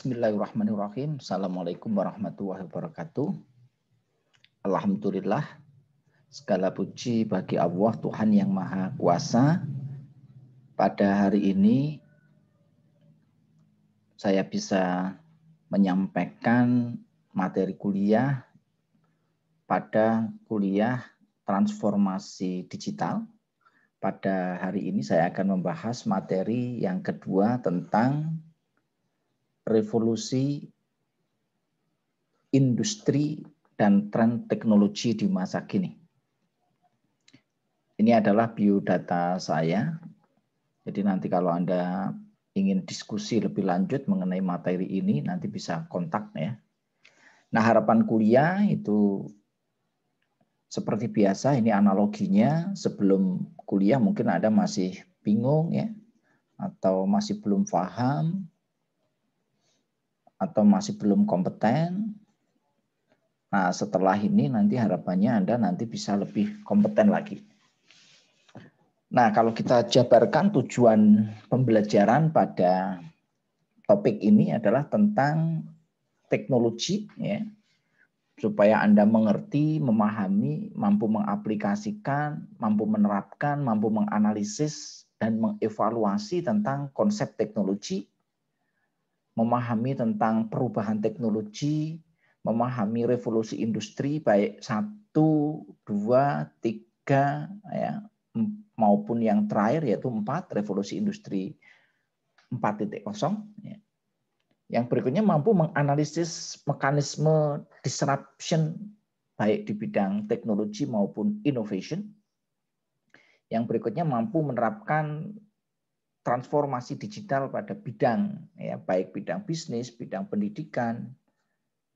Bismillahirrahmanirrahim. Assalamualaikum warahmatullahi wabarakatuh. Alhamdulillah. Segala puji bagi Allah Tuhan yang Maha Kuasa. Pada hari ini saya bisa menyampaikan materi kuliah pada kuliah transformasi digital. Pada hari ini saya akan membahas materi yang kedua tentang revolusi industri dan tren teknologi di masa kini. Ini adalah biodata saya. Jadi nanti kalau Anda ingin diskusi lebih lanjut mengenai materi ini, nanti bisa kontak ya. Nah harapan kuliah itu seperti biasa ini analoginya sebelum kuliah mungkin Anda masih bingung ya atau masih belum paham atau masih belum kompeten. Nah, setelah ini nanti harapannya Anda nanti bisa lebih kompeten lagi. Nah, kalau kita jabarkan tujuan pembelajaran pada topik ini adalah tentang teknologi ya. Supaya Anda mengerti, memahami, mampu mengaplikasikan, mampu menerapkan, mampu menganalisis dan mengevaluasi tentang konsep teknologi memahami tentang perubahan teknologi, memahami revolusi industri baik satu, dua, tiga, ya maupun yang terakhir yaitu empat revolusi industri 4.0. Ya. Yang berikutnya mampu menganalisis mekanisme disruption baik di bidang teknologi maupun innovation. Yang berikutnya mampu menerapkan transformasi digital pada bidang ya baik bidang bisnis, bidang pendidikan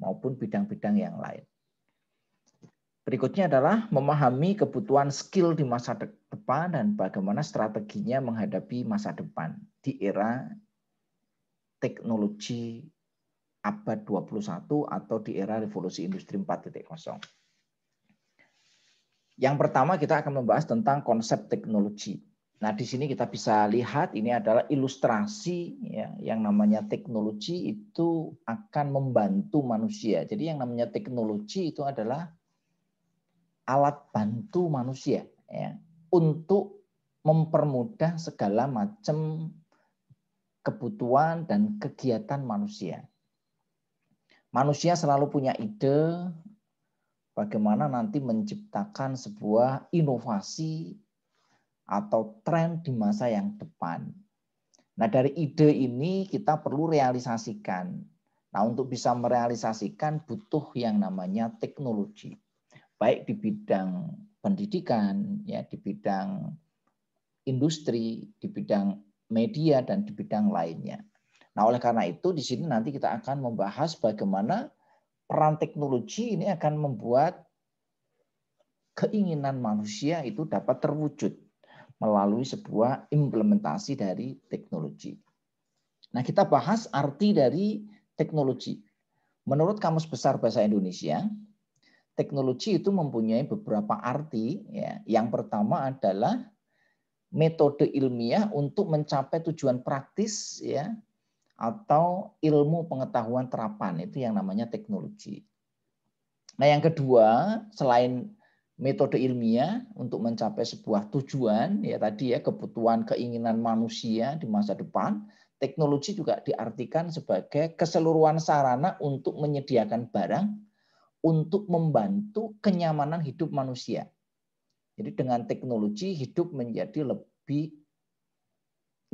maupun bidang-bidang yang lain. Berikutnya adalah memahami kebutuhan skill di masa depan dan bagaimana strateginya menghadapi masa depan di era teknologi abad 21 atau di era revolusi industri 4.0. Yang pertama kita akan membahas tentang konsep teknologi. Nah, di sini kita bisa lihat ini adalah ilustrasi ya, yang namanya teknologi itu akan membantu manusia. Jadi yang namanya teknologi itu adalah alat bantu manusia ya, untuk mempermudah segala macam kebutuhan dan kegiatan manusia. Manusia selalu punya ide bagaimana nanti menciptakan sebuah inovasi atau tren di masa yang depan. Nah, dari ide ini kita perlu realisasikan. Nah, untuk bisa merealisasikan butuh yang namanya teknologi. Baik di bidang pendidikan, ya di bidang industri, di bidang media dan di bidang lainnya. Nah, oleh karena itu di sini nanti kita akan membahas bagaimana peran teknologi ini akan membuat keinginan manusia itu dapat terwujud melalui sebuah implementasi dari teknologi. Nah, kita bahas arti dari teknologi. Menurut Kamus Besar Bahasa Indonesia, teknologi itu mempunyai beberapa arti. Ya. Yang pertama adalah metode ilmiah untuk mencapai tujuan praktis ya atau ilmu pengetahuan terapan itu yang namanya teknologi. Nah, yang kedua, selain metode ilmiah untuk mencapai sebuah tujuan ya tadi ya kebutuhan keinginan manusia di masa depan teknologi juga diartikan sebagai keseluruhan sarana untuk menyediakan barang untuk membantu kenyamanan hidup manusia jadi dengan teknologi hidup menjadi lebih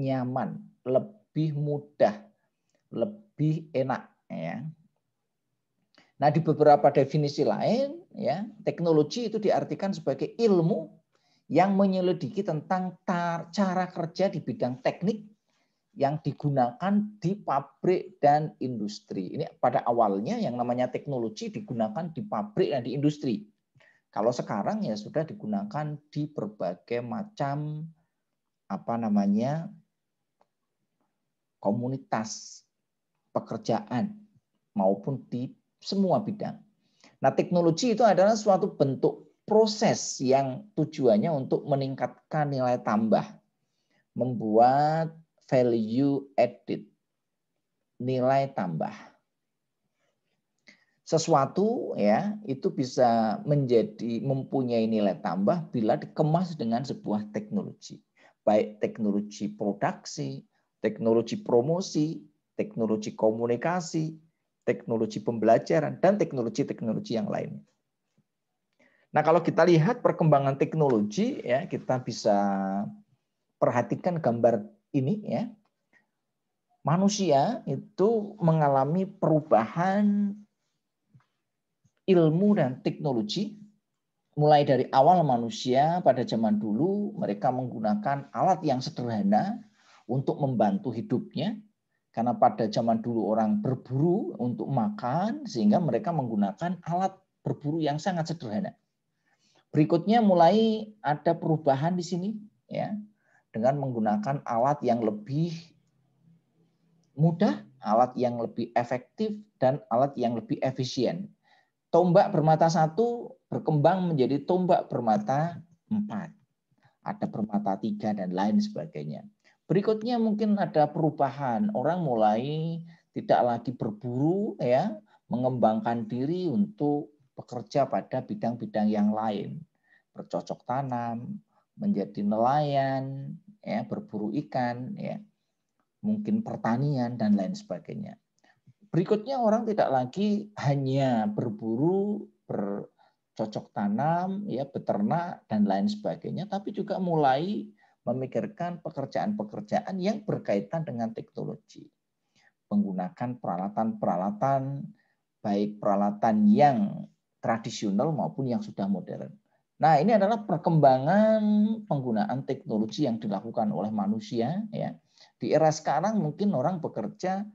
nyaman lebih mudah lebih enak ya Nah, di beberapa definisi lain, ya, teknologi itu diartikan sebagai ilmu yang menyelidiki tentang cara kerja di bidang teknik yang digunakan di pabrik dan industri. Ini pada awalnya yang namanya teknologi digunakan di pabrik dan di industri. Kalau sekarang ya sudah digunakan di berbagai macam apa namanya komunitas pekerjaan maupun di semua bidang. Nah, teknologi itu adalah suatu bentuk proses yang tujuannya untuk meningkatkan nilai tambah, membuat value added, nilai tambah. Sesuatu ya itu bisa menjadi mempunyai nilai tambah bila dikemas dengan sebuah teknologi, baik teknologi produksi, teknologi promosi, teknologi komunikasi, teknologi pembelajaran, dan teknologi-teknologi yang lain. Nah, kalau kita lihat perkembangan teknologi, ya kita bisa perhatikan gambar ini, ya. Manusia itu mengalami perubahan ilmu dan teknologi mulai dari awal manusia pada zaman dulu mereka menggunakan alat yang sederhana untuk membantu hidupnya karena pada zaman dulu orang berburu untuk makan, sehingga mereka menggunakan alat berburu yang sangat sederhana. Berikutnya mulai ada perubahan di sini, ya, dengan menggunakan alat yang lebih mudah, alat yang lebih efektif, dan alat yang lebih efisien. Tombak bermata satu berkembang menjadi tombak bermata empat, ada bermata tiga dan lain sebagainya. Berikutnya mungkin ada perubahan, orang mulai tidak lagi berburu ya, mengembangkan diri untuk bekerja pada bidang-bidang yang lain. Bercocok tanam, menjadi nelayan, ya, berburu ikan, ya. Mungkin pertanian dan lain sebagainya. Berikutnya orang tidak lagi hanya berburu, bercocok tanam, ya, beternak dan lain sebagainya, tapi juga mulai memikirkan pekerjaan-pekerjaan yang berkaitan dengan teknologi. Menggunakan peralatan-peralatan, baik peralatan yang tradisional maupun yang sudah modern. Nah, ini adalah perkembangan penggunaan teknologi yang dilakukan oleh manusia ya. Di era sekarang mungkin orang bekerja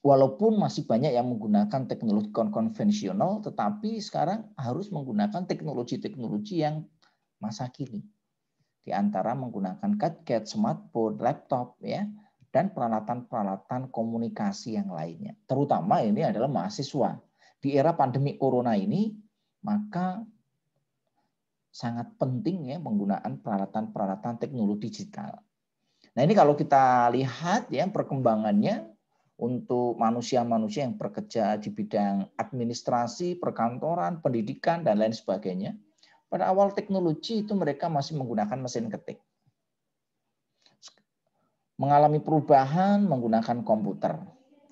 walaupun masih banyak yang menggunakan teknologi konvensional tetapi sekarang harus menggunakan teknologi-teknologi yang masa kini di antara menggunakan gadget, smartphone, laptop ya dan peralatan-peralatan komunikasi yang lainnya. Terutama ini adalah mahasiswa. Di era pandemi corona ini maka sangat penting ya penggunaan peralatan-peralatan teknologi digital. Nah, ini kalau kita lihat ya perkembangannya untuk manusia-manusia yang bekerja di bidang administrasi, perkantoran, pendidikan dan lain sebagainya pada awal teknologi itu mereka masih menggunakan mesin ketik. Mengalami perubahan menggunakan komputer.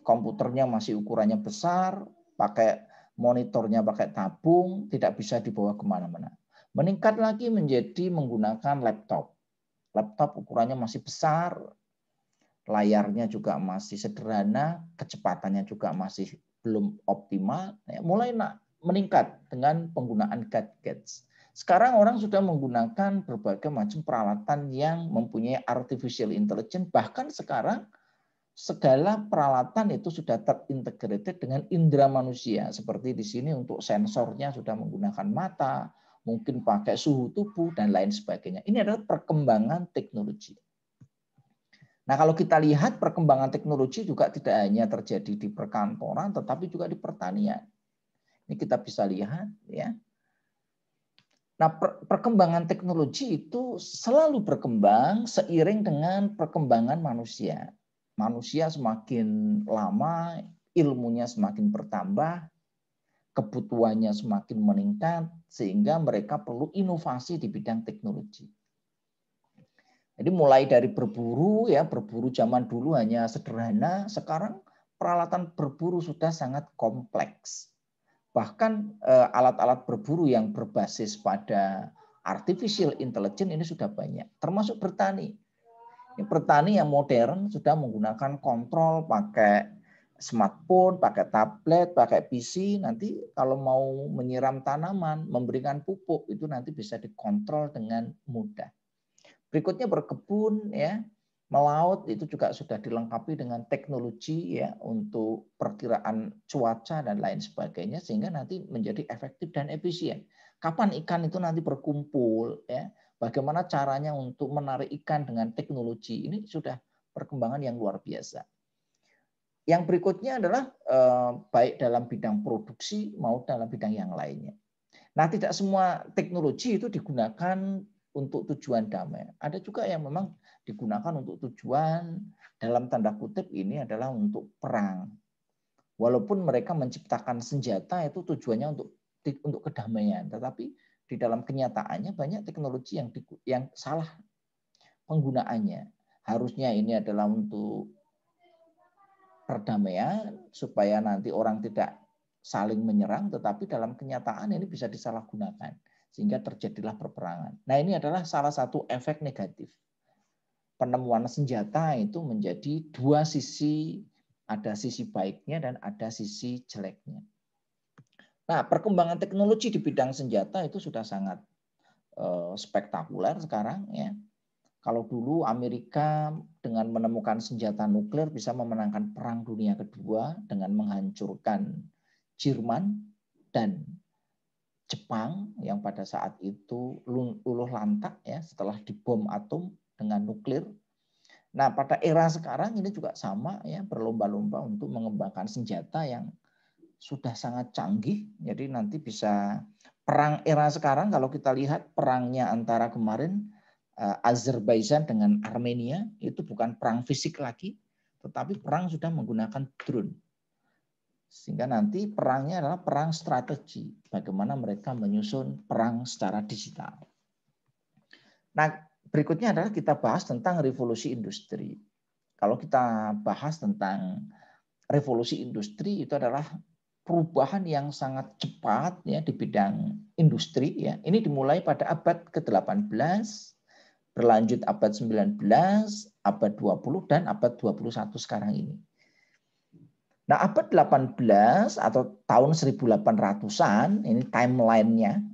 Komputernya masih ukurannya besar, pakai monitornya pakai tabung, tidak bisa dibawa kemana-mana. Meningkat lagi menjadi menggunakan laptop. Laptop ukurannya masih besar, layarnya juga masih sederhana, kecepatannya juga masih belum optimal, ya, mulai meningkat dengan penggunaan gadgets. Sekarang orang sudah menggunakan berbagai macam peralatan yang mempunyai artificial intelligence. Bahkan sekarang segala peralatan itu sudah terintegrated dengan indera manusia. Seperti di sini untuk sensornya sudah menggunakan mata, mungkin pakai suhu tubuh, dan lain sebagainya. Ini adalah perkembangan teknologi. Nah, kalau kita lihat perkembangan teknologi juga tidak hanya terjadi di perkantoran, tetapi juga di pertanian. Ini kita bisa lihat, ya. Nah, perkembangan teknologi itu selalu berkembang seiring dengan perkembangan manusia. Manusia semakin lama, ilmunya semakin bertambah, kebutuhannya semakin meningkat, sehingga mereka perlu inovasi di bidang teknologi. Jadi mulai dari berburu, ya berburu zaman dulu hanya sederhana, sekarang peralatan berburu sudah sangat kompleks bahkan eh, alat-alat berburu yang berbasis pada artificial intelligence ini sudah banyak, termasuk bertani. ini Bertani yang modern sudah menggunakan kontrol pakai smartphone, pakai tablet, pakai PC. Nanti kalau mau menyiram tanaman, memberikan pupuk itu nanti bisa dikontrol dengan mudah. Berikutnya berkebun ya, melaut itu juga sudah dilengkapi dengan teknologi ya untuk perkiraan cuaca dan lain sebagainya sehingga nanti menjadi efektif dan efisien. Kapan ikan itu nanti berkumpul ya, bagaimana caranya untuk menarik ikan dengan teknologi ini sudah perkembangan yang luar biasa. Yang berikutnya adalah eh, baik dalam bidang produksi maupun dalam bidang yang lainnya. Nah, tidak semua teknologi itu digunakan untuk tujuan damai. Ada juga yang memang digunakan untuk tujuan dalam tanda kutip ini adalah untuk perang. Walaupun mereka menciptakan senjata itu tujuannya untuk untuk kedamaian, tetapi di dalam kenyataannya banyak teknologi yang di, yang salah penggunaannya. Harusnya ini adalah untuk perdamaian supaya nanti orang tidak saling menyerang, tetapi dalam kenyataan ini bisa disalahgunakan sehingga terjadilah perperangan. Nah ini adalah salah satu efek negatif penemuan senjata itu menjadi dua sisi, ada sisi baiknya dan ada sisi jeleknya. Nah, perkembangan teknologi di bidang senjata itu sudah sangat eh, spektakuler sekarang ya. Kalau dulu Amerika dengan menemukan senjata nuklir bisa memenangkan perang dunia kedua dengan menghancurkan Jerman dan Jepang yang pada saat itu luluh lantak ya setelah dibom atom dengan nuklir. Nah, pada era sekarang ini juga sama ya berlomba-lomba untuk mengembangkan senjata yang sudah sangat canggih. Jadi nanti bisa perang era sekarang kalau kita lihat perangnya antara kemarin eh, Azerbaijan dengan Armenia itu bukan perang fisik lagi, tetapi perang sudah menggunakan drone. Sehingga nanti perangnya adalah perang strategi, bagaimana mereka menyusun perang secara digital. Nah, berikutnya adalah kita bahas tentang revolusi industri. Kalau kita bahas tentang revolusi industri itu adalah perubahan yang sangat cepat ya di bidang industri ya. Ini dimulai pada abad ke-18 berlanjut abad 19, abad 20 dan abad 21 sekarang ini. Nah, abad 18 atau tahun 1800-an ini timeline-nya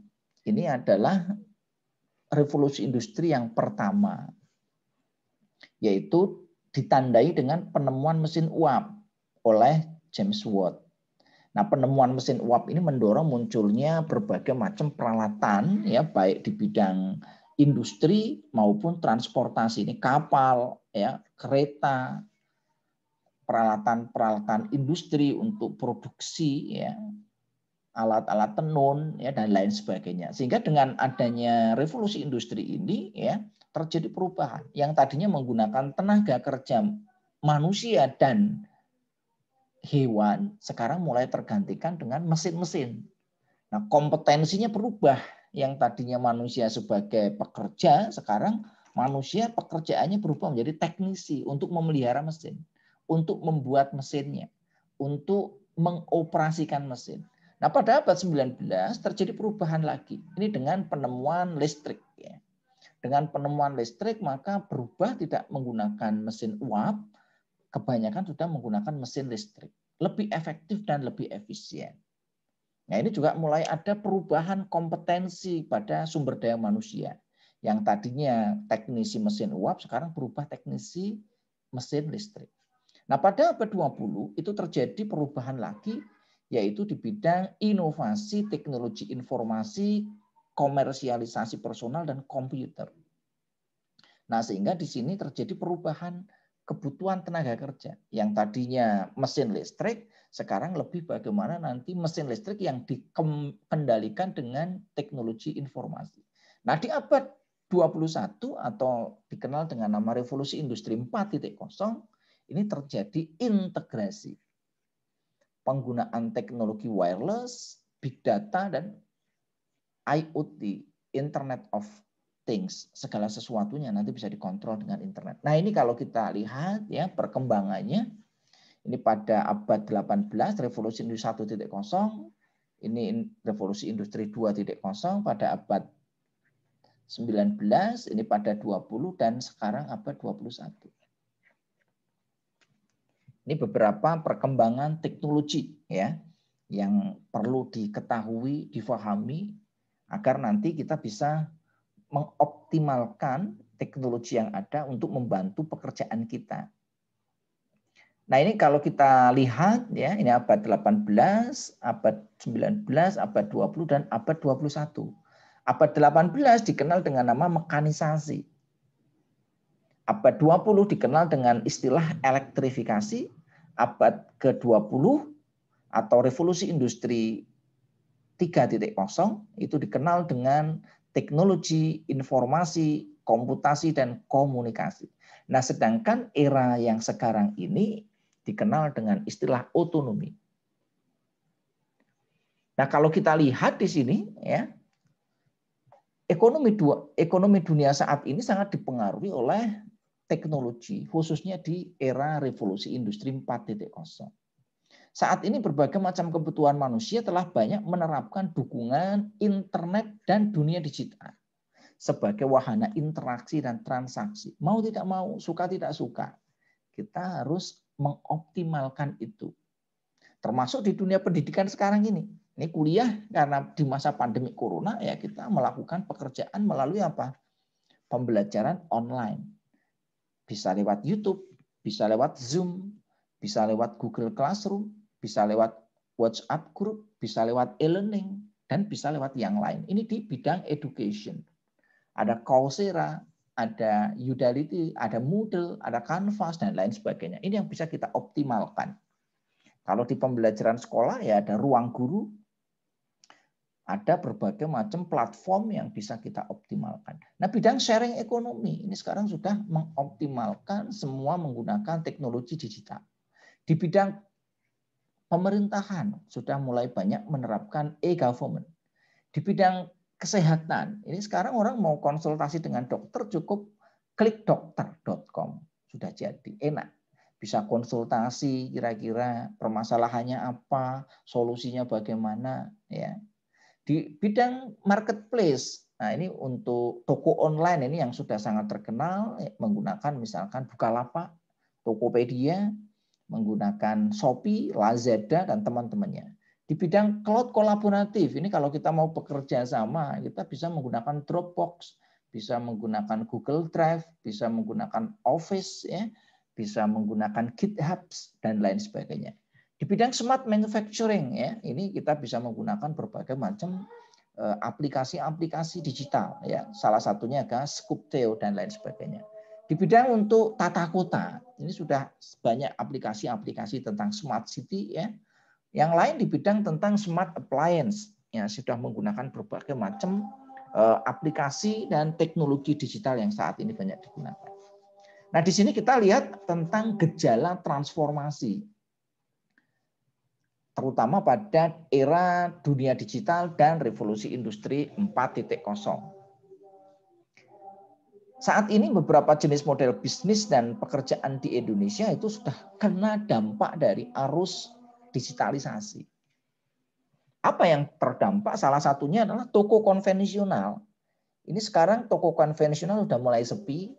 ini adalah revolusi industri yang pertama, yaitu ditandai dengan penemuan mesin uap oleh James Watt. Nah, penemuan mesin uap ini mendorong munculnya berbagai macam peralatan ya baik di bidang industri maupun transportasi ini kapal ya, kereta, peralatan-peralatan industri untuk produksi ya, alat-alat tenun ya dan lain sebagainya. Sehingga dengan adanya revolusi industri ini ya terjadi perubahan yang tadinya menggunakan tenaga kerja manusia dan hewan sekarang mulai tergantikan dengan mesin-mesin. Nah, kompetensinya berubah. Yang tadinya manusia sebagai pekerja sekarang manusia pekerjaannya berubah menjadi teknisi untuk memelihara mesin, untuk membuat mesinnya, untuk mengoperasikan mesin Nah, pada abad 19 terjadi perubahan lagi. Ini dengan penemuan listrik. Ya. Dengan penemuan listrik, maka berubah tidak menggunakan mesin uap, kebanyakan sudah menggunakan mesin listrik. Lebih efektif dan lebih efisien. Nah, ini juga mulai ada perubahan kompetensi pada sumber daya manusia. Yang tadinya teknisi mesin uap, sekarang berubah teknisi mesin listrik. Nah, pada abad 20 itu terjadi perubahan lagi yaitu di bidang inovasi teknologi informasi, komersialisasi personal dan komputer. Nah, sehingga di sini terjadi perubahan kebutuhan tenaga kerja yang tadinya mesin listrik sekarang lebih bagaimana nanti mesin listrik yang dikendalikan dengan teknologi informasi. Nah, di abad 21 atau dikenal dengan nama revolusi industri 4.0 ini terjadi integrasi penggunaan teknologi wireless, big data, dan IoT, Internet of Things, segala sesuatunya nanti bisa dikontrol dengan internet. Nah ini kalau kita lihat ya perkembangannya, ini pada abad 18, revolusi industri 1.0, ini revolusi industri 2.0, pada abad 19, ini pada 20, dan sekarang abad 21. Ini beberapa perkembangan teknologi ya yang perlu diketahui, difahami agar nanti kita bisa mengoptimalkan teknologi yang ada untuk membantu pekerjaan kita. Nah, ini kalau kita lihat ya, ini abad 18, abad 19, abad 20 dan abad 21. Abad 18 dikenal dengan nama mekanisasi. Abad 20 dikenal dengan istilah elektrifikasi, abad ke-20 atau revolusi industri 3.0 itu dikenal dengan teknologi informasi, komputasi dan komunikasi. Nah, sedangkan era yang sekarang ini dikenal dengan istilah otonomi. Nah, kalau kita lihat di sini ya, ekonomi dua ekonomi dunia saat ini sangat dipengaruhi oleh teknologi, khususnya di era revolusi industri 4.0. Saat ini berbagai macam kebutuhan manusia telah banyak menerapkan dukungan internet dan dunia digital sebagai wahana interaksi dan transaksi. Mau tidak mau, suka tidak suka, kita harus mengoptimalkan itu. Termasuk di dunia pendidikan sekarang ini. Ini kuliah karena di masa pandemi corona ya kita melakukan pekerjaan melalui apa? Pembelajaran online bisa lewat YouTube, bisa lewat Zoom, bisa lewat Google Classroom, bisa lewat WhatsApp group, bisa lewat e-learning, dan bisa lewat yang lain. Ini di bidang education. Ada Coursera, ada Udality, ada Moodle, ada Canvas, dan lain sebagainya. Ini yang bisa kita optimalkan. Kalau di pembelajaran sekolah ya ada ruang guru, ada berbagai macam platform yang bisa kita optimalkan. Nah, bidang sharing ekonomi ini sekarang sudah mengoptimalkan semua menggunakan teknologi digital. Di bidang pemerintahan sudah mulai banyak menerapkan e-government. Di bidang kesehatan, ini sekarang orang mau konsultasi dengan dokter cukup klik dokter.com. Sudah jadi, enak bisa konsultasi kira-kira permasalahannya apa, solusinya bagaimana, ya. Di bidang marketplace, nah ini untuk toko online ini yang sudah sangat terkenal eh, menggunakan misalkan Bukalapak, Tokopedia, menggunakan Shopee, Lazada dan teman-temannya. Di bidang cloud kolaboratif, ini kalau kita mau bekerja sama, kita bisa menggunakan Dropbox, bisa menggunakan Google Drive, bisa menggunakan Office ya, bisa menggunakan GitHub dan lain sebagainya. Di bidang smart manufacturing ya, ini kita bisa menggunakan berbagai macam eh, aplikasi-aplikasi digital ya. Salah satunya adalah Scoopteo dan lain sebagainya. Di bidang untuk tata kota, ini sudah banyak aplikasi-aplikasi tentang smart city ya. Yang lain di bidang tentang smart appliance ya sudah menggunakan berbagai macam eh, aplikasi dan teknologi digital yang saat ini banyak digunakan. Nah, di sini kita lihat tentang gejala transformasi terutama pada era dunia digital dan revolusi industri 4.0. Saat ini beberapa jenis model bisnis dan pekerjaan di Indonesia itu sudah kena dampak dari arus digitalisasi. Apa yang terdampak salah satunya adalah toko konvensional. Ini sekarang toko konvensional sudah mulai sepi,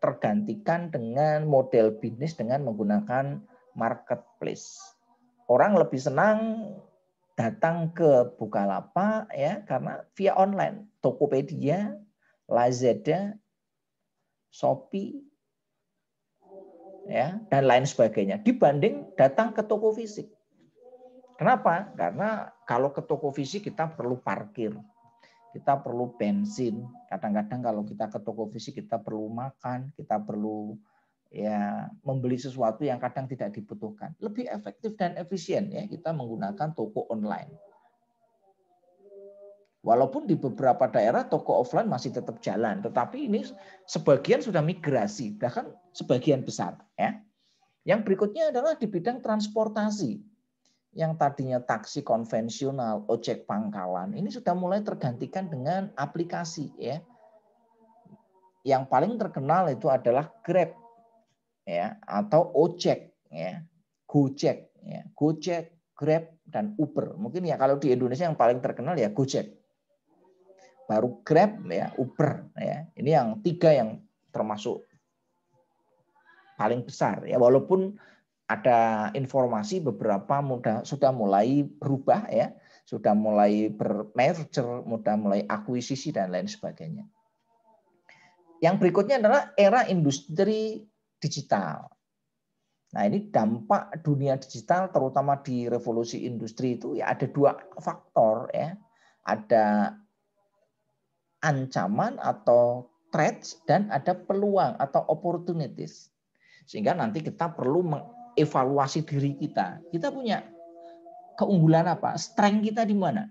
tergantikan dengan model bisnis dengan menggunakan marketplace orang lebih senang datang ke Bukalapak ya karena via online, Tokopedia, Lazada, Shopee ya dan lain sebagainya dibanding datang ke toko fisik. Kenapa? Karena kalau ke toko fisik kita perlu parkir, kita perlu bensin. Kadang-kadang kalau kita ke toko fisik kita perlu makan, kita perlu ya membeli sesuatu yang kadang tidak dibutuhkan lebih efektif dan efisien ya kita menggunakan toko online Walaupun di beberapa daerah toko offline masih tetap jalan, tetapi ini sebagian sudah migrasi, bahkan sebagian besar. Ya. Yang berikutnya adalah di bidang transportasi. Yang tadinya taksi konvensional, ojek pangkalan, ini sudah mulai tergantikan dengan aplikasi. ya. Yang paling terkenal itu adalah Grab ya atau ojek ya gojek ya gojek grab dan uber mungkin ya kalau di Indonesia yang paling terkenal ya gojek baru grab ya uber ya ini yang tiga yang termasuk paling besar ya walaupun ada informasi beberapa mudah sudah mulai berubah ya sudah mulai bermerger, sudah mulai akuisisi dan lain sebagainya. Yang berikutnya adalah era industri digital. Nah ini dampak dunia digital terutama di revolusi industri itu ya ada dua faktor ya. Ada ancaman atau threats dan ada peluang atau opportunities. Sehingga nanti kita perlu mengevaluasi diri kita. Kita punya keunggulan apa? Strength kita di mana?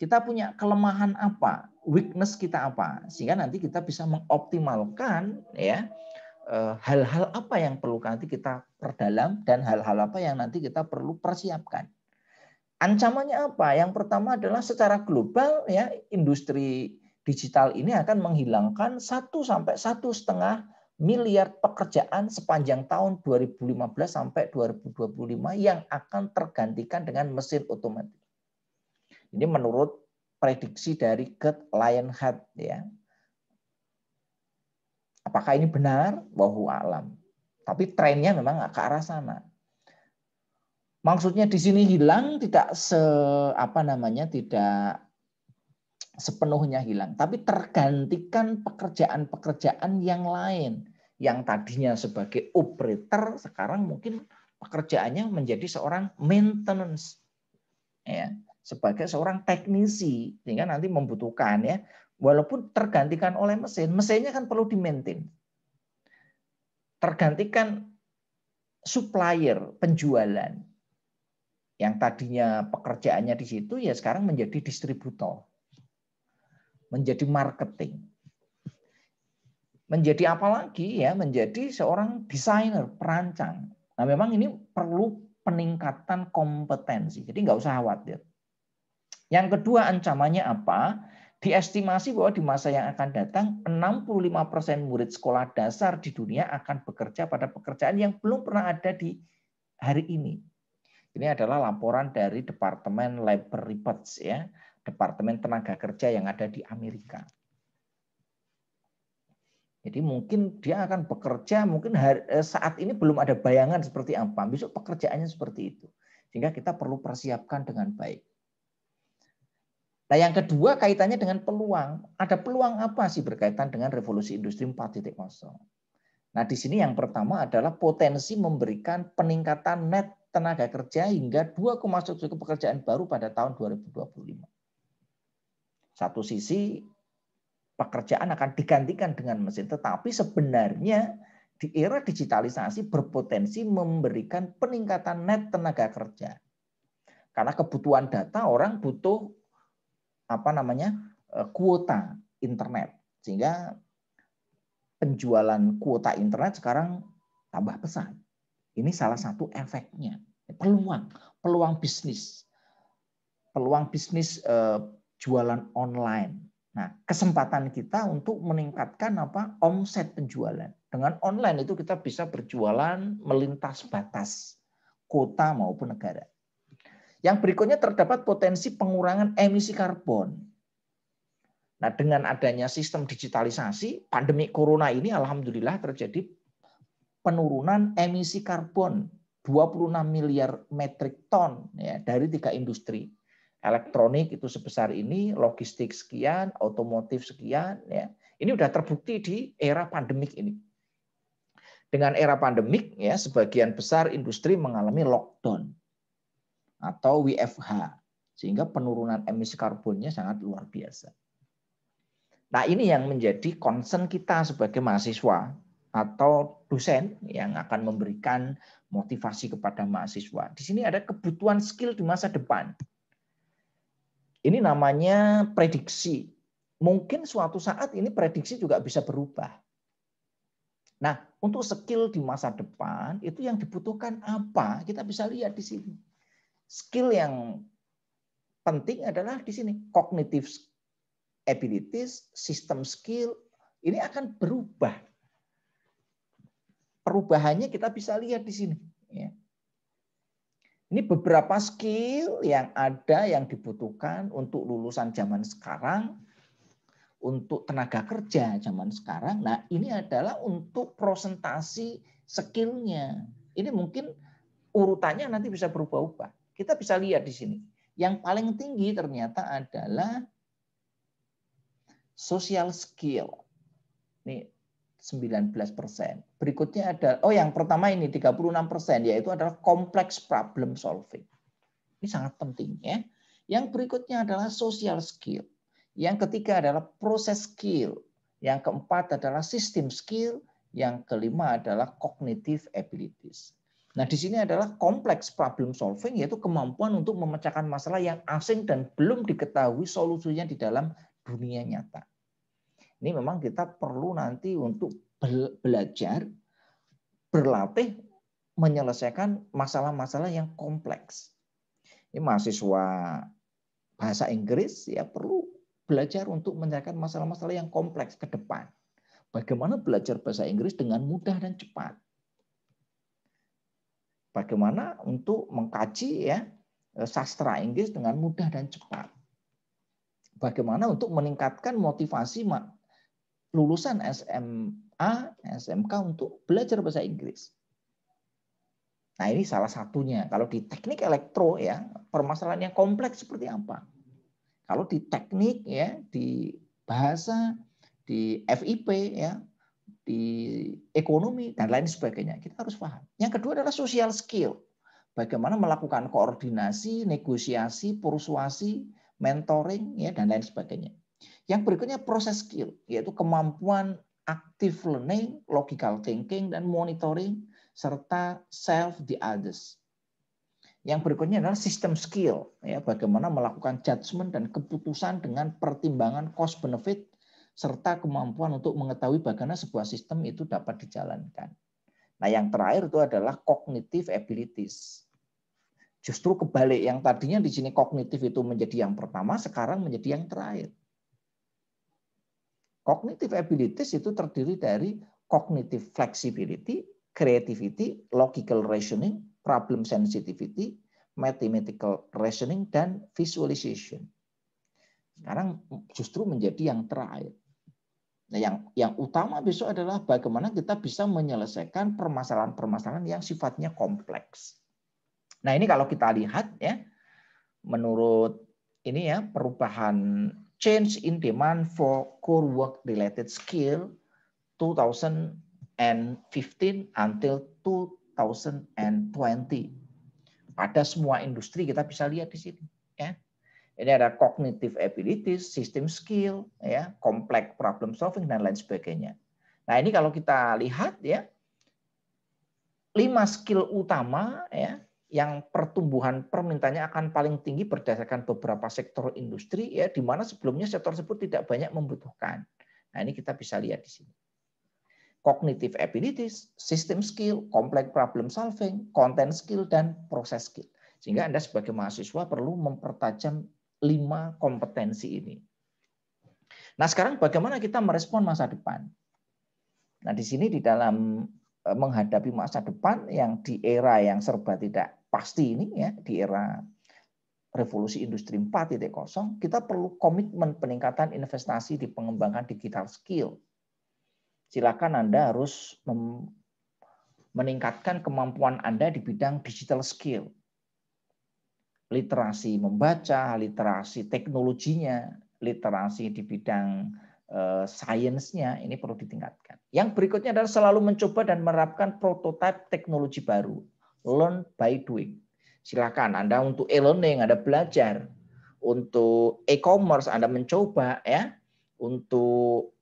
Kita punya kelemahan apa? Weakness kita apa? Sehingga nanti kita bisa mengoptimalkan ya Eh, hal-hal apa yang perlu nanti kita perdalam dan hal-hal apa yang nanti kita perlu persiapkan. Ancamannya apa? Yang pertama adalah secara global ya industri digital ini akan menghilangkan 1 sampai satu setengah miliar pekerjaan sepanjang tahun 2015 sampai 2025 yang akan tergantikan dengan mesin otomatis. Ini menurut prediksi dari Gert Lionheart ya. Apakah ini benar? Wahu alam. Tapi trennya memang ke arah sana. Maksudnya di sini hilang tidak se apa namanya tidak sepenuhnya hilang, tapi tergantikan pekerjaan-pekerjaan yang lain yang tadinya sebagai operator sekarang mungkin pekerjaannya menjadi seorang maintenance ya sebagai seorang teknisi sehingga nanti membutuhkan ya walaupun tergantikan oleh mesin, mesinnya kan perlu di-maintain. Tergantikan supplier penjualan yang tadinya pekerjaannya di situ ya sekarang menjadi distributor, menjadi marketing, menjadi apa lagi ya menjadi seorang desainer perancang. Nah memang ini perlu peningkatan kompetensi, jadi nggak usah khawatir. Yang kedua ancamannya apa? Diestimasi bahwa di masa yang akan datang 65% murid sekolah dasar di dunia akan bekerja pada pekerjaan yang belum pernah ada di hari ini. Ini adalah laporan dari Departemen Labor Reports ya, Departemen Tenaga Kerja yang ada di Amerika. Jadi mungkin dia akan bekerja, mungkin eh, saat ini belum ada bayangan seperti apa, besok pekerjaannya seperti itu. Sehingga kita perlu persiapkan dengan baik. Nah, yang kedua kaitannya dengan peluang. Ada peluang apa sih berkaitan dengan revolusi industri 4.0? Nah, di sini yang pertama adalah potensi memberikan peningkatan net tenaga kerja hingga 2,1 juta pekerjaan baru pada tahun 2025. Satu sisi pekerjaan akan digantikan dengan mesin, tetapi sebenarnya di era digitalisasi berpotensi memberikan peningkatan net tenaga kerja. Karena kebutuhan data orang butuh apa namanya eh, kuota internet sehingga penjualan kuota internet sekarang tambah pesat. Ini salah satu efeknya peluang peluang bisnis peluang bisnis eh, jualan online. Nah, kesempatan kita untuk meningkatkan apa omset penjualan. Dengan online itu kita bisa berjualan melintas batas kota maupun negara. Yang berikutnya terdapat potensi pengurangan emisi karbon. Nah, dengan adanya sistem digitalisasi, pandemi corona ini alhamdulillah terjadi penurunan emisi karbon 26 miliar metrik ton ya dari tiga industri. Elektronik itu sebesar ini, logistik sekian, otomotif sekian ya. Ini sudah terbukti di era pandemik ini. Dengan era pandemik ya sebagian besar industri mengalami lockdown atau WFH sehingga penurunan emisi karbonnya sangat luar biasa. Nah, ini yang menjadi concern kita sebagai mahasiswa atau dosen yang akan memberikan motivasi kepada mahasiswa. Di sini ada kebutuhan skill di masa depan. Ini namanya prediksi. Mungkin suatu saat ini prediksi juga bisa berubah. Nah, untuk skill di masa depan itu yang dibutuhkan apa? Kita bisa lihat di sini skill yang penting adalah di sini cognitive abilities, system skill ini akan berubah. Perubahannya kita bisa lihat di sini. Ya. Ini beberapa skill yang ada yang dibutuhkan untuk lulusan zaman sekarang, untuk tenaga kerja zaman sekarang. Nah ini adalah untuk presentasi skillnya. Ini mungkin urutannya nanti bisa berubah-ubah kita bisa lihat di sini. Yang paling tinggi ternyata adalah social skill. Nih, 19 persen. Berikutnya ada, oh yang pertama ini 36 persen, yaitu adalah complex problem solving. Ini sangat penting ya. Yang berikutnya adalah social skill. Yang ketiga adalah process skill. Yang keempat adalah system skill. Yang kelima adalah cognitive abilities. Nah, di sini adalah kompleks problem solving yaitu kemampuan untuk memecahkan masalah yang asing dan belum diketahui solusinya di dalam dunia nyata. Ini memang kita perlu nanti untuk belajar berlatih menyelesaikan masalah-masalah yang kompleks. Ini mahasiswa bahasa Inggris ya perlu belajar untuk menyelesaikan masalah-masalah yang kompleks ke depan. Bagaimana belajar bahasa Inggris dengan mudah dan cepat? bagaimana untuk mengkaji ya eh, sastra Inggris dengan mudah dan cepat. Bagaimana untuk meningkatkan motivasi lulusan SMA, SMK untuk belajar bahasa Inggris. Nah, ini salah satunya. Kalau di teknik elektro ya, permasalahannya kompleks seperti apa? Kalau di teknik ya, di bahasa, di FIP ya, di ekonomi dan lain sebagainya. Kita harus paham. Yang kedua adalah social skill. Bagaimana melakukan koordinasi, negosiasi, persuasi, mentoring ya dan lain sebagainya. Yang berikutnya proses skill yaitu kemampuan active learning, logical thinking dan monitoring serta self the others. Yang berikutnya adalah sistem skill ya bagaimana melakukan judgement dan keputusan dengan pertimbangan cost benefit serta kemampuan untuk mengetahui bagaimana sebuah sistem itu dapat dijalankan. Nah, yang terakhir itu adalah cognitive abilities. Justru kebalik yang tadinya di sini kognitif itu menjadi yang pertama, sekarang menjadi yang terakhir. Cognitive abilities itu terdiri dari cognitive flexibility, creativity, logical reasoning, problem sensitivity, mathematical reasoning, dan visualization. Sekarang justru menjadi yang terakhir. Nah, yang yang utama besok adalah bagaimana kita bisa menyelesaikan permasalahan-permasalahan yang sifatnya kompleks. Nah, ini kalau kita lihat ya, menurut ini ya perubahan change in demand for core work related skill 2015 until 2020. Pada semua industri kita bisa lihat di sini ya. Ini ada cognitive abilities, system skill, ya, complex problem solving dan lain sebagainya. Nah, ini kalau kita lihat ya lima skill utama ya yang pertumbuhan permintaannya akan paling tinggi berdasarkan beberapa sektor industri ya di mana sebelumnya sektor tersebut tidak banyak membutuhkan. Nah, ini kita bisa lihat di sini cognitive abilities, system skill, complex problem solving, content skill, dan process skill. Sehingga Anda sebagai mahasiswa perlu mempertajam lima kompetensi ini. Nah sekarang bagaimana kita merespon masa depan? Nah di sini di dalam e, menghadapi masa depan yang di era yang serba tidak pasti ini ya di era revolusi industri 4.0 kita perlu komitmen peningkatan investasi di pengembangan digital skill. Silakan Anda harus meningkatkan kemampuan Anda di bidang digital skill literasi membaca, literasi teknologinya, literasi di bidang uh, sainsnya ini perlu ditingkatkan. Yang berikutnya adalah selalu mencoba dan menerapkan prototipe teknologi baru. Learn by doing. Silakan Anda untuk e-learning, Anda belajar. Untuk e-commerce Anda mencoba ya. Untuk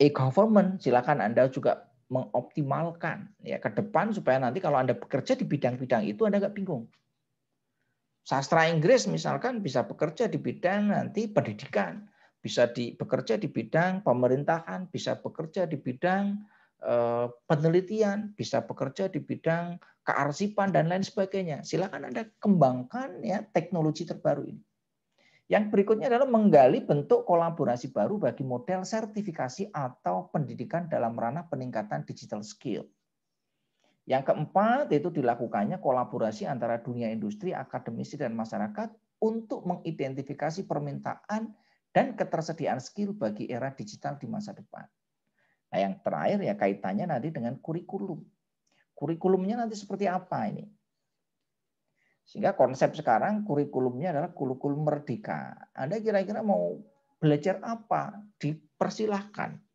e-government silakan Anda juga mengoptimalkan ya ke depan supaya nanti kalau Anda bekerja di bidang-bidang itu Anda nggak bingung sastra Inggris hmm. misalkan bisa bekerja di bidang nanti pendidikan, bisa di, bekerja di bidang pemerintahan, bisa bekerja di bidang eh, penelitian, bisa bekerja di bidang kearsipan dan lain sebagainya. Silakan Anda kembangkan ya teknologi terbaru ini. Yang berikutnya adalah menggali bentuk kolaborasi baru bagi model sertifikasi atau pendidikan dalam ranah peningkatan digital skill. Yang keempat itu dilakukannya kolaborasi antara dunia industri, akademisi, dan masyarakat untuk mengidentifikasi permintaan dan ketersediaan skill bagi era digital di masa depan. Nah, yang terakhir ya kaitannya nanti dengan kurikulum. Kurikulumnya nanti seperti apa ini? Sehingga konsep sekarang kurikulumnya adalah kurikulum merdeka. Anda kira-kira mau belajar apa? Dipersilahkan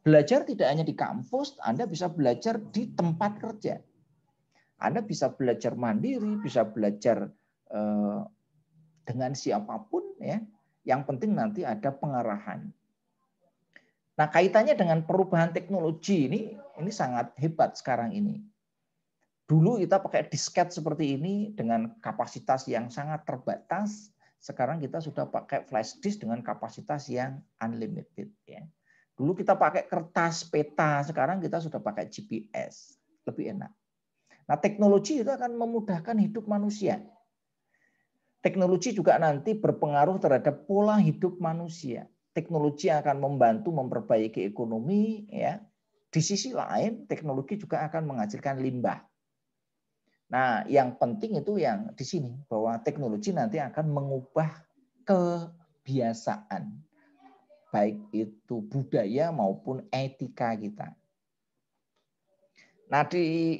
Belajar tidak hanya di kampus, Anda bisa belajar di tempat kerja. Anda bisa belajar mandiri, bisa belajar eh, dengan siapapun ya. Yang penting nanti ada pengarahan. Nah, kaitannya dengan perubahan teknologi ini ini sangat hebat sekarang ini. Dulu kita pakai disket seperti ini dengan kapasitas yang sangat terbatas. Sekarang kita sudah pakai flash disk dengan kapasitas yang unlimited. Ya. Dulu kita pakai kertas, peta, sekarang kita sudah pakai GPS. Lebih enak. Nah, teknologi itu akan memudahkan hidup manusia. Teknologi juga nanti berpengaruh terhadap pola hidup manusia. Teknologi akan membantu memperbaiki ekonomi, ya. Di sisi lain, teknologi juga akan menghasilkan limbah. Nah, yang penting itu yang di sini bahwa teknologi nanti akan mengubah kebiasaan baik itu budaya maupun etika kita. Nah, di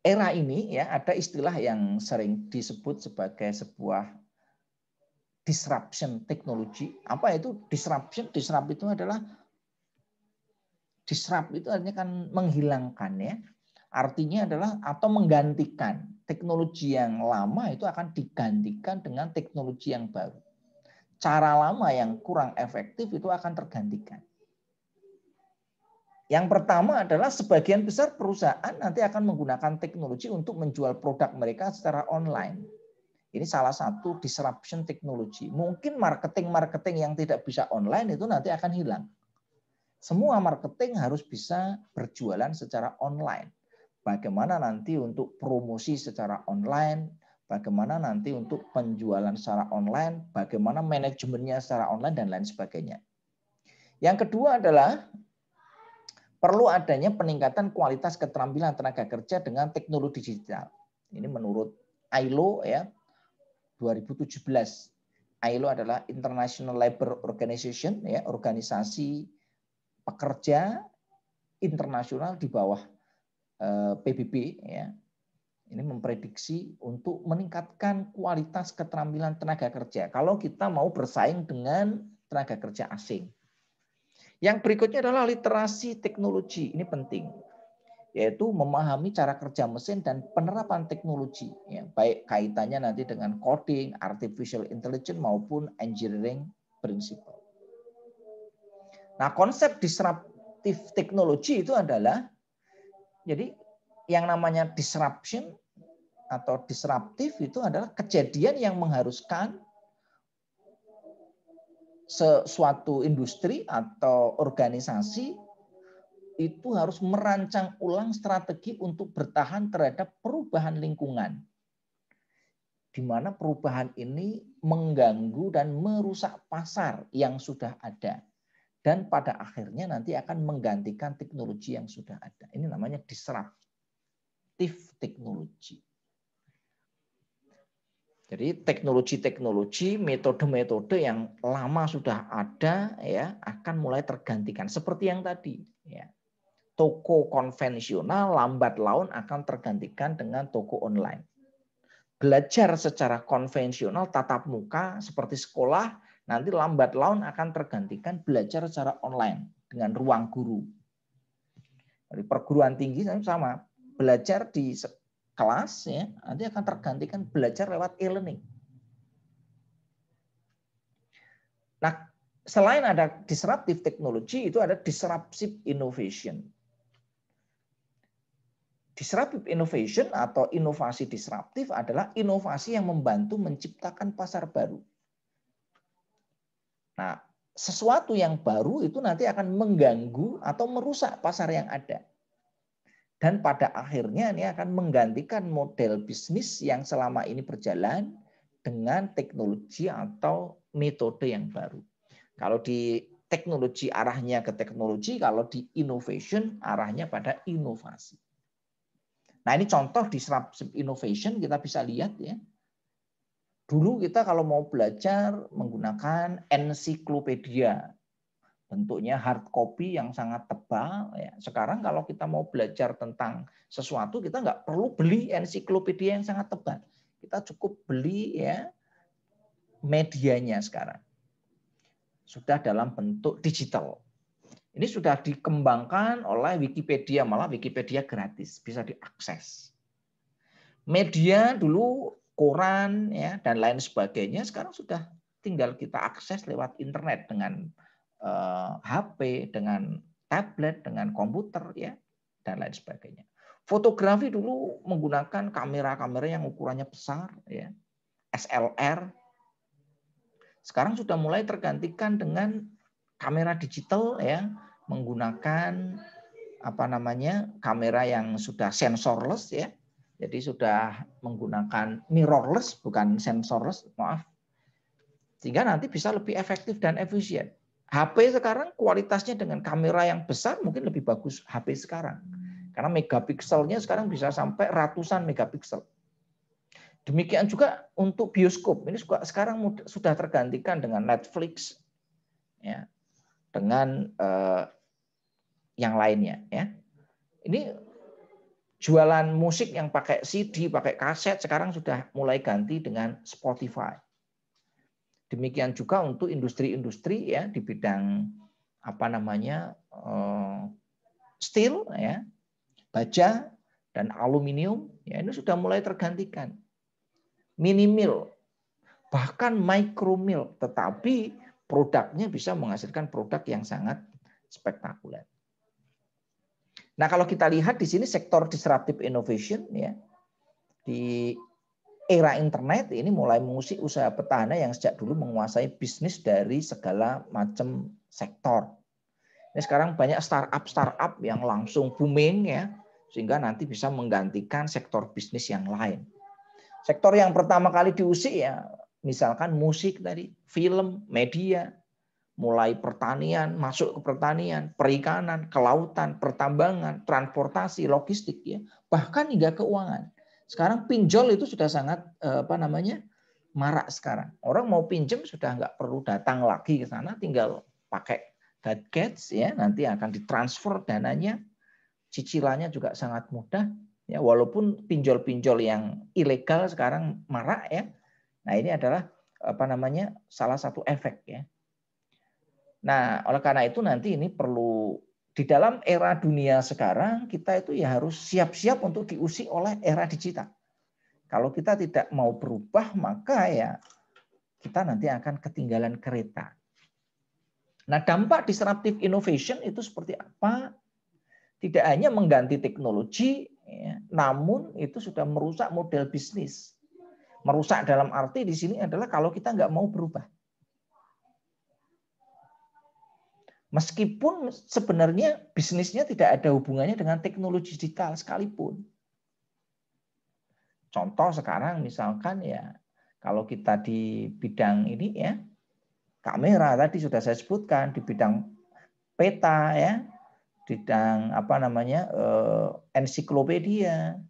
era ini ya ada istilah yang sering disebut sebagai sebuah disruption teknologi. Apa itu disruption? Disrupt itu adalah disrupt itu artinya kan menghilangkan ya. Artinya adalah atau menggantikan. Teknologi yang lama itu akan digantikan dengan teknologi yang baru cara lama yang kurang efektif itu akan tergantikan. Yang pertama adalah sebagian besar perusahaan nanti akan menggunakan teknologi untuk menjual produk mereka secara online. Ini salah satu disruption teknologi. Mungkin marketing-marketing yang tidak bisa online itu nanti akan hilang. Semua marketing harus bisa berjualan secara online. Bagaimana nanti untuk promosi secara online, bagaimana nanti untuk penjualan secara online, bagaimana manajemennya secara online dan lain sebagainya. Yang kedua adalah perlu adanya peningkatan kualitas keterampilan tenaga kerja dengan teknologi digital. Ini menurut ILO ya 2017. ILO adalah International Labour Organization ya, organisasi pekerja internasional di bawah eh, PBB ya, ini memprediksi untuk meningkatkan kualitas keterampilan tenaga kerja kalau kita mau bersaing dengan tenaga kerja asing. Yang berikutnya adalah literasi teknologi. Ini penting, yaitu memahami cara kerja mesin dan penerapan teknologi, ya, baik kaitannya nanti dengan coding, artificial intelligence maupun engineering principle. Nah, konsep disruptive teknologi itu adalah jadi yang namanya disruption atau disruptif itu adalah kejadian yang mengharuskan sesuatu industri atau organisasi itu harus merancang ulang strategi untuk bertahan terhadap perubahan lingkungan. Di mana perubahan ini mengganggu dan merusak pasar yang sudah ada. Dan pada akhirnya nanti akan menggantikan teknologi yang sudah ada. Ini namanya disruptive technology. Jadi teknologi-teknologi, metode-metode yang lama sudah ada ya akan mulai tergantikan seperti yang tadi ya. Toko konvensional lambat laun akan tergantikan dengan toko online. Belajar secara konvensional tatap muka seperti sekolah nanti lambat laun akan tergantikan belajar secara online dengan ruang guru. Dari perguruan tinggi kan sama, belajar di kelas ya nanti akan tergantikan belajar lewat e-learning. Nah, selain ada disruptive technology itu ada disruptive innovation. Disruptive innovation atau inovasi disruptif adalah inovasi yang membantu menciptakan pasar baru. Nah, sesuatu yang baru itu nanti akan mengganggu atau merusak pasar yang ada dan pada akhirnya ini akan menggantikan model bisnis yang selama ini berjalan dengan teknologi atau metode yang baru. Kalau di teknologi arahnya ke teknologi, kalau di innovation arahnya pada inovasi. Nah ini contoh disruptive innovation kita bisa lihat ya. Dulu kita kalau mau belajar menggunakan ensiklopedia bentuknya hard copy yang sangat tebal. Ya. Sekarang kalau kita mau belajar tentang sesuatu, kita nggak perlu beli ensiklopedia yang sangat tebal. Kita cukup beli ya medianya sekarang. Sudah dalam bentuk digital. Ini sudah dikembangkan oleh Wikipedia, malah Wikipedia gratis, bisa diakses. Media dulu koran ya dan lain sebagainya sekarang sudah tinggal kita akses lewat internet dengan uh, eh, HP, dengan tablet, dengan komputer ya dan lain sebagainya. Fotografi dulu menggunakan kamera-kamera yang ukurannya besar ya. SLR. Sekarang sudah mulai tergantikan dengan kamera digital ya, menggunakan apa namanya? kamera yang sudah sensorless ya. Jadi sudah menggunakan mirrorless bukan sensorless, maaf. Sehingga nanti bisa lebih efektif dan efisien. HP sekarang kualitasnya dengan kamera yang besar mungkin lebih bagus HP sekarang. Karena megapikselnya sekarang bisa sampai ratusan megapiksel. Demikian juga untuk bioskop. Ini sekarang sudah tergantikan dengan Netflix, ya, dengan eh, yang lainnya. Ya. Ini jualan musik yang pakai CD, pakai kaset sekarang sudah mulai ganti dengan Spotify. Demikian juga untuk industri-industri ya di bidang apa namanya eh, steel ya, baja dan aluminium ya ini sudah mulai tergantikan. Mini mill bahkan micro mill tetapi produknya bisa menghasilkan produk yang sangat spektakuler. Nah, kalau kita lihat di sini sektor disruptive innovation ya di era internet ini mulai mengusik usaha petahana yang sejak dulu menguasai bisnis dari segala macam sektor. Ini sekarang banyak startup startup yang langsung booming ya, sehingga nanti bisa menggantikan sektor bisnis yang lain. Sektor yang pertama kali diusik ya, misalkan musik dari film, media, mulai pertanian, masuk ke pertanian, perikanan, kelautan, pertambangan, transportasi, logistik ya, bahkan hingga keuangan sekarang pinjol itu sudah sangat eh, apa namanya marak sekarang. Orang mau pinjam sudah nggak perlu datang lagi ke sana, tinggal pakai gadgets ya nanti akan ditransfer dananya, cicilannya juga sangat mudah. Ya walaupun pinjol-pinjol yang ilegal sekarang marak ya. Nah ini adalah apa namanya salah satu efek ya. Nah oleh karena itu nanti ini perlu di dalam era dunia sekarang kita itu ya harus siap-siap untuk diusik oleh era digital. Kalau kita tidak mau berubah maka ya kita nanti akan ketinggalan kereta. Nah, dampak disruptive innovation itu seperti apa? Tidak hanya mengganti teknologi, ya, namun itu sudah merusak model bisnis. Merusak dalam arti di sini adalah kalau kita nggak mau berubah. Meskipun sebenarnya bisnisnya tidak ada hubungannya dengan teknologi digital sekalipun. Contoh sekarang misalkan ya kalau kita di bidang ini ya kamera tadi sudah saya sebutkan di bidang peta ya, bidang apa namanya eh, ensiklopedia,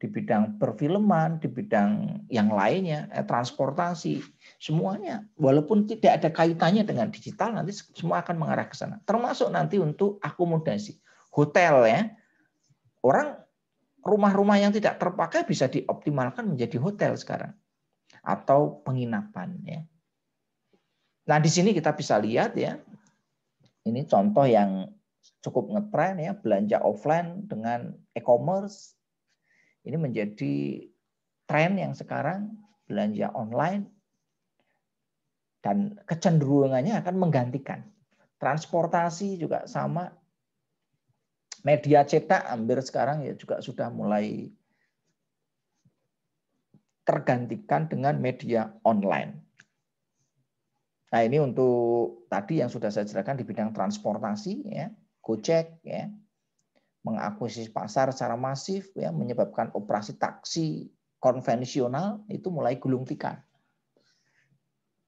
di bidang perfilman, di bidang yang lainnya, eh, transportasi, semuanya. Walaupun tidak ada kaitannya dengan digital, nanti semua akan mengarah ke sana. Termasuk nanti untuk akomodasi, hotel ya. Orang rumah-rumah yang tidak terpakai bisa dioptimalkan menjadi hotel sekarang atau penginapan ya. Nah, di sini kita bisa lihat ya. Ini contoh yang cukup ngetren ya, belanja offline dengan e-commerce ini menjadi tren yang sekarang belanja online dan kecenderungannya akan menggantikan transportasi juga sama media cetak hampir sekarang ya juga sudah mulai tergantikan dengan media online. Nah ini untuk tadi yang sudah saya jelaskan di bidang transportasi ya, Gojek ya, mengakuisisi pasar secara masif ya menyebabkan operasi taksi konvensional itu mulai gulung tikar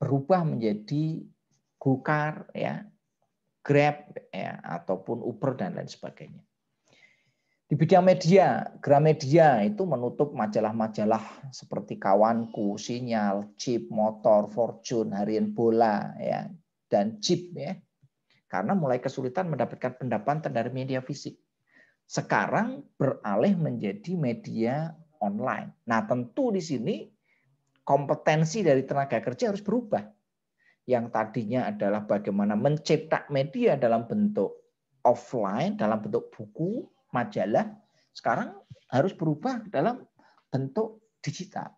berubah menjadi gokar ya grab ya ataupun uber dan lain sebagainya di bidang media gramedia itu menutup majalah-majalah seperti kawanku sinyal chip motor fortune harian bola ya dan chip ya karena mulai kesulitan mendapatkan pendapatan dari media fisik sekarang beralih menjadi media online. Nah, tentu di sini kompetensi dari tenaga kerja harus berubah. Yang tadinya adalah bagaimana mencetak media dalam bentuk offline, dalam bentuk buku, majalah, sekarang harus berubah dalam bentuk digital.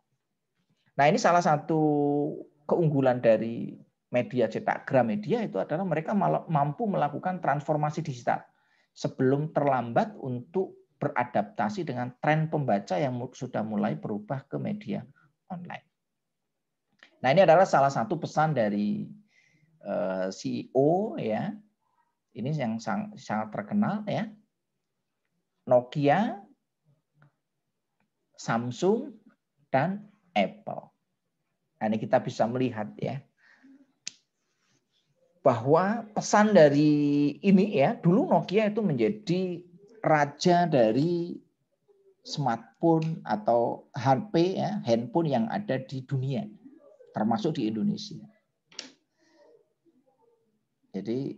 Nah, ini salah satu keunggulan dari media cetak Gramedia itu adalah mereka mampu melakukan transformasi digital sebelum terlambat untuk beradaptasi dengan tren pembaca yang sudah mulai berubah ke media online. Nah, ini adalah salah satu pesan dari eh, CEO ya. Ini yang sangat terkenal ya. Nokia, Samsung dan Apple. Nah, ini kita bisa melihat ya bahwa pesan dari ini ya, dulu Nokia itu menjadi raja dari smartphone atau HP ya, handphone yang ada di dunia, termasuk di Indonesia. Jadi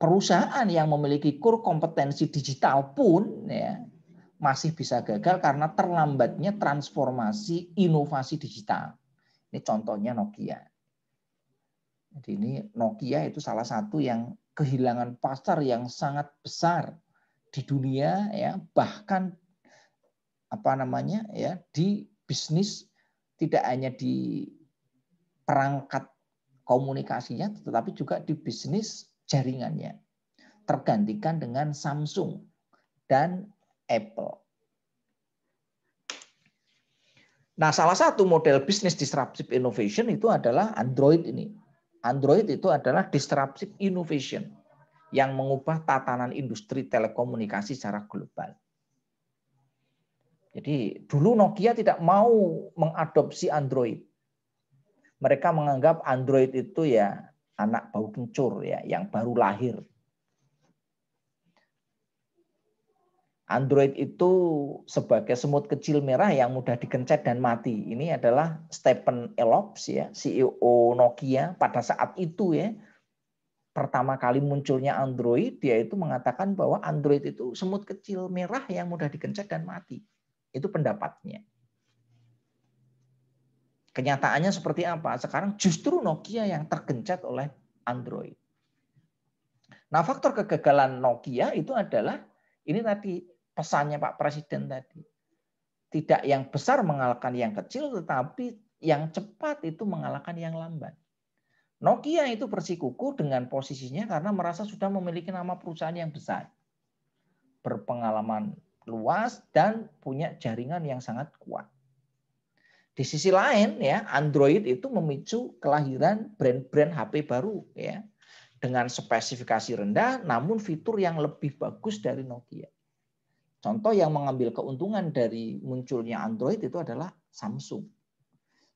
perusahaan yang memiliki kur kompetensi digital pun ya masih bisa gagal karena terlambatnya transformasi inovasi digital. Ini contohnya Nokia. Jadi ini Nokia itu salah satu yang kehilangan pasar yang sangat besar di dunia ya, bahkan apa namanya ya di bisnis tidak hanya di perangkat komunikasinya tetapi juga di bisnis jaringannya. Tergantikan dengan Samsung dan Apple. Nah, salah satu model bisnis disruptive innovation itu adalah Android ini. Android itu adalah disruptive innovation yang mengubah tatanan industri telekomunikasi secara global. Jadi dulu Nokia tidak mau mengadopsi Android. Mereka menganggap Android itu ya anak bau kencur ya yang baru lahir. Android itu sebagai semut kecil merah yang mudah dikencet dan mati. Ini adalah Stephen Elops ya, CEO Nokia pada saat itu ya. Pertama kali munculnya Android, dia itu mengatakan bahwa Android itu semut kecil merah yang mudah dikencet dan mati. Itu pendapatnya. Kenyataannya seperti apa? Sekarang justru Nokia yang tergencet oleh Android. Nah, faktor kegagalan Nokia itu adalah ini tadi pesannya Pak Presiden tadi. Tidak yang besar mengalahkan yang kecil, tetapi yang cepat itu mengalahkan yang lambat. Nokia itu bersikuku dengan posisinya karena merasa sudah memiliki nama perusahaan yang besar, berpengalaman luas dan punya jaringan yang sangat kuat. Di sisi lain ya, Android itu memicu kelahiran brand-brand HP baru ya dengan spesifikasi rendah namun fitur yang lebih bagus dari Nokia. Contoh yang mengambil keuntungan dari munculnya Android itu adalah Samsung.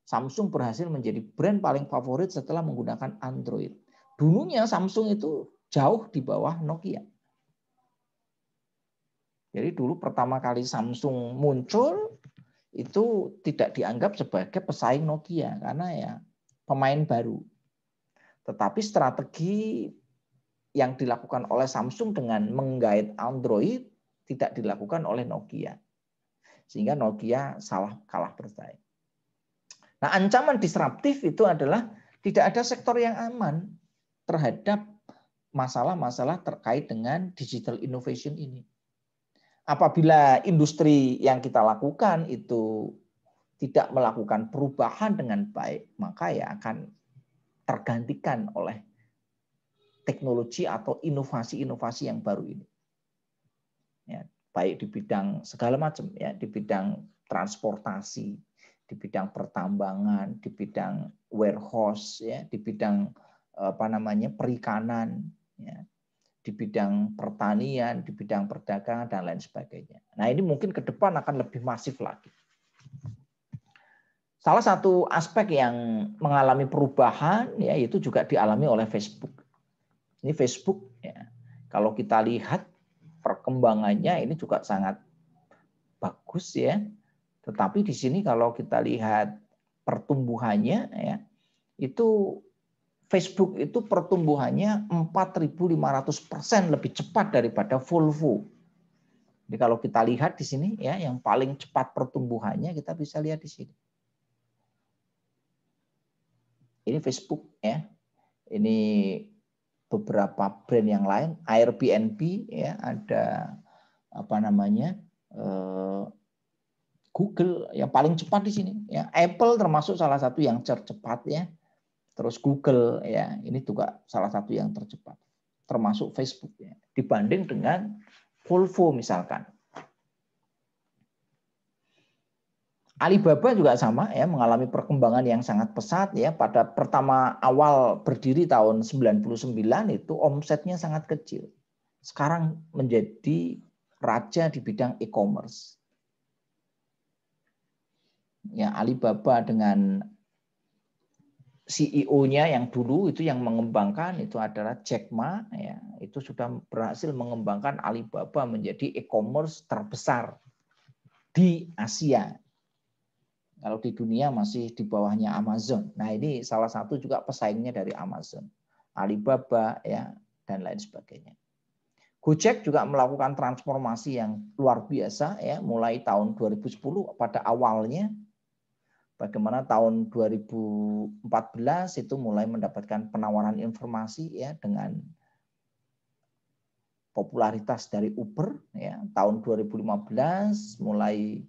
Samsung berhasil menjadi brand paling favorit setelah menggunakan Android. Dulunya Samsung itu jauh di bawah Nokia. Jadi dulu pertama kali Samsung muncul itu tidak dianggap sebagai pesaing Nokia karena ya pemain baru. Tetapi strategi yang dilakukan oleh Samsung dengan menggait Android tidak dilakukan oleh Nokia. Sehingga Nokia salah kalah bersaing. Nah, ancaman disruptif itu adalah tidak ada sektor yang aman terhadap masalah-masalah terkait dengan digital innovation ini. Apabila industri yang kita lakukan itu tidak melakukan perubahan dengan baik, maka ya akan tergantikan oleh teknologi atau inovasi-inovasi yang baru ini ya baik di bidang segala macam ya di bidang transportasi di bidang pertambangan di bidang warehouse ya di bidang apa namanya perikanan ya di bidang pertanian di bidang perdagangan dan lain sebagainya nah ini mungkin ke depan akan lebih masif lagi salah satu aspek yang mengalami perubahan ya itu juga dialami oleh Facebook ini Facebook ya kalau kita lihat perkembangannya ini juga sangat bagus ya. Tetapi di sini kalau kita lihat pertumbuhannya ya itu Facebook itu pertumbuhannya 4.500% lebih cepat daripada Volvo. Jadi kalau kita lihat di sini ya yang paling cepat pertumbuhannya kita bisa lihat di sini. Ini Facebook ya. Ini beberapa brand yang lain, Airbnb ya ada apa namanya eh, Google yang paling cepat di sini ya Apple termasuk salah satu yang tercepat ya terus Google ya ini juga salah satu yang tercepat termasuk Facebook ya dibanding dengan Volvo misalkan Alibaba juga sama ya mengalami perkembangan yang sangat pesat ya pada pertama awal berdiri tahun 99 itu omsetnya sangat kecil. Sekarang menjadi raja di bidang e-commerce. Ya Alibaba dengan CEO-nya yang dulu itu yang mengembangkan itu adalah Jack Ma ya, itu sudah berhasil mengembangkan Alibaba menjadi e-commerce terbesar di Asia kalau di dunia masih di bawahnya Amazon. Nah, ini salah satu juga pesaingnya dari Amazon. Alibaba ya dan lain sebagainya. Gojek juga melakukan transformasi yang luar biasa ya mulai tahun 2010 pada awalnya bagaimana tahun 2014 itu mulai mendapatkan penawaran informasi ya dengan popularitas dari Uber ya tahun 2015 mulai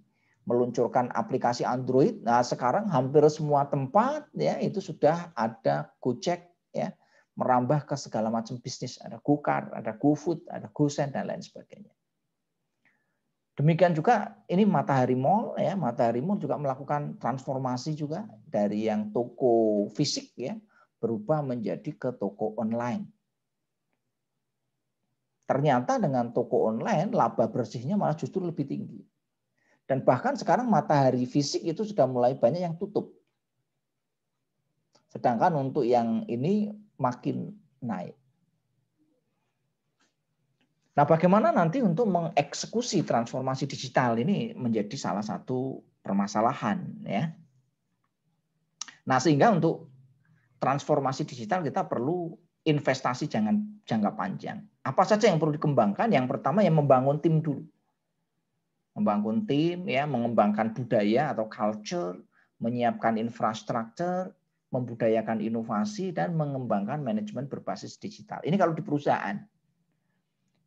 meluncurkan aplikasi Android. Nah, sekarang hampir semua tempat ya itu sudah ada Gojek ya, merambah ke segala macam bisnis, ada GoCar, ada GoFood, ada GoSend dan lain sebagainya. Demikian juga ini Matahari Mall ya, Matahari Mall juga melakukan transformasi juga dari yang toko fisik ya berubah menjadi ke toko online. Ternyata dengan toko online laba bersihnya malah justru lebih tinggi. Dan bahkan sekarang matahari fisik itu sudah mulai banyak yang tutup. Sedangkan untuk yang ini makin naik. Nah, bagaimana nanti untuk mengeksekusi transformasi digital ini menjadi salah satu permasalahan ya. Nah, sehingga untuk transformasi digital kita perlu investasi jangan jangka panjang. Apa saja yang perlu dikembangkan? Yang pertama yang membangun tim dulu membangun tim, ya, mengembangkan budaya atau culture, menyiapkan infrastruktur, membudayakan inovasi dan mengembangkan manajemen berbasis digital. Ini kalau di perusahaan.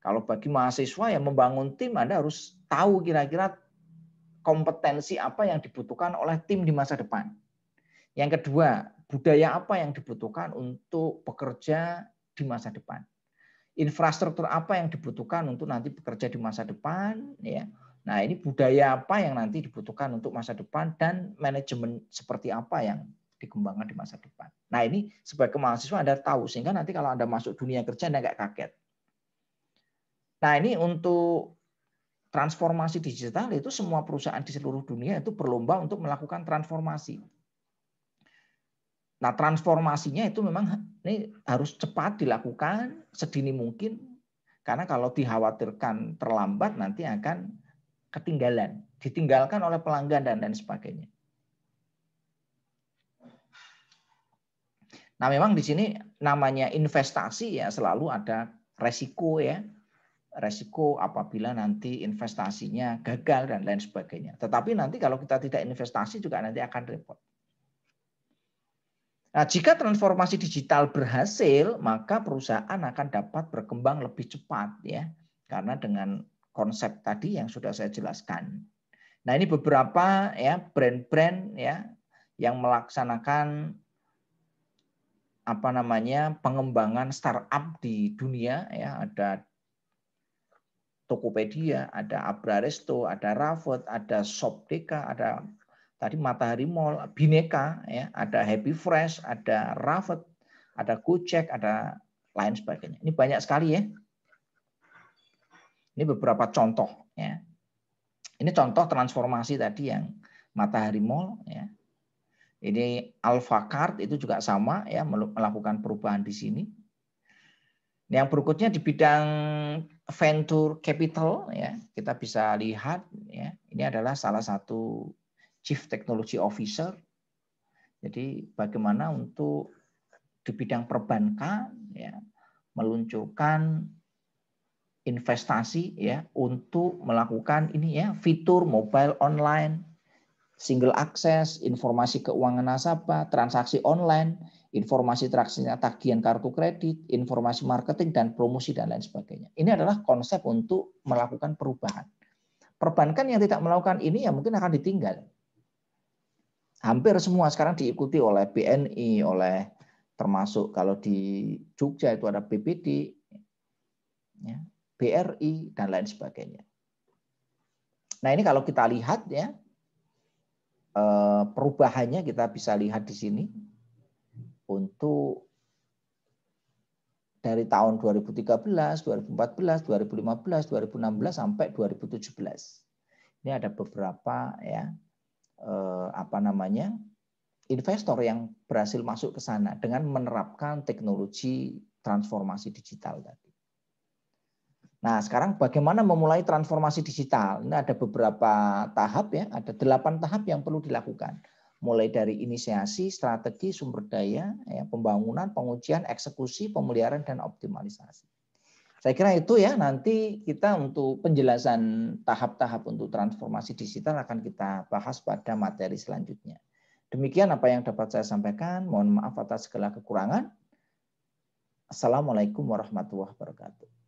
Kalau bagi mahasiswa yang membangun tim, Anda harus tahu kira-kira kompetensi apa yang dibutuhkan oleh tim di masa depan. Yang kedua, budaya apa yang dibutuhkan untuk bekerja di masa depan. Infrastruktur apa yang dibutuhkan untuk nanti bekerja di masa depan, ya Nah, ini budaya apa yang nanti dibutuhkan untuk masa depan dan manajemen seperti apa yang dikembangkan di masa depan. Nah, ini sebagai mahasiswa Anda tahu sehingga nanti kalau Anda masuk dunia kerja Anda nggak kaget. Nah, ini untuk transformasi digital itu semua perusahaan di seluruh dunia itu berlomba untuk melakukan transformasi. Nah, transformasinya itu memang ini harus cepat dilakukan sedini mungkin karena kalau dikhawatirkan terlambat nanti akan ketinggalan, ditinggalkan oleh pelanggan dan lain sebagainya. Nah, memang di sini namanya investasi ya selalu ada resiko ya. Resiko apabila nanti investasinya gagal dan lain sebagainya. Tetapi nanti kalau kita tidak investasi juga nanti akan repot. Nah, jika transformasi digital berhasil, maka perusahaan akan dapat berkembang lebih cepat ya. Karena dengan konsep tadi yang sudah saya jelaskan. Nah, ini beberapa ya brand-brand ya yang melaksanakan apa namanya pengembangan startup di dunia ya ada Tokopedia, ada Abraresto, ada Ravot, ada Shopdeka, ada tadi Matahari Mall, Bineka, ya, ada Happy Fresh, ada Ravot, ada Gojek, ada lain sebagainya. Ini banyak sekali ya. Ini beberapa contoh ya. Ini contoh transformasi tadi yang Matahari Mall ya. Ini Alpha Card itu juga sama ya melakukan perubahan di sini. Yang berikutnya di bidang venture capital ya, kita bisa lihat ya, ini adalah salah satu chief technology officer. Jadi bagaimana untuk di bidang perbankan ya meluncurkan investasi ya untuk melakukan ini ya fitur mobile online, single access, informasi keuangan nasabah, transaksi online, informasi transaksinya tagihan kartu kredit, informasi marketing dan promosi dan lain sebagainya. Ini adalah konsep untuk melakukan perubahan. Perbankan yang tidak melakukan ini ya mungkin akan ditinggal. Hampir semua sekarang diikuti oleh BNI, oleh termasuk kalau di Jogja itu ada BPD, ya. BRI, dan lain sebagainya. Nah ini kalau kita lihat ya, eh, perubahannya kita bisa lihat di sini. Untuk dari tahun 2013, 2014, 2015, 2016 sampai 2017. Ini ada beberapa ya eh, apa namanya investor yang berhasil masuk ke sana dengan menerapkan teknologi transformasi digital tadi. Nah, sekarang bagaimana memulai transformasi digital? Ini ada beberapa tahap ya, ada delapan tahap yang perlu dilakukan. Mulai dari inisiasi, strategi, sumber daya, ya, pembangunan, pengujian, eksekusi, pemeliharaan, dan optimalisasi. Saya kira itu ya nanti kita untuk penjelasan tahap-tahap untuk transformasi digital akan kita bahas pada materi selanjutnya. Demikian apa yang dapat saya sampaikan. Mohon maaf atas segala kekurangan. Assalamualaikum warahmatullahi wabarakatuh.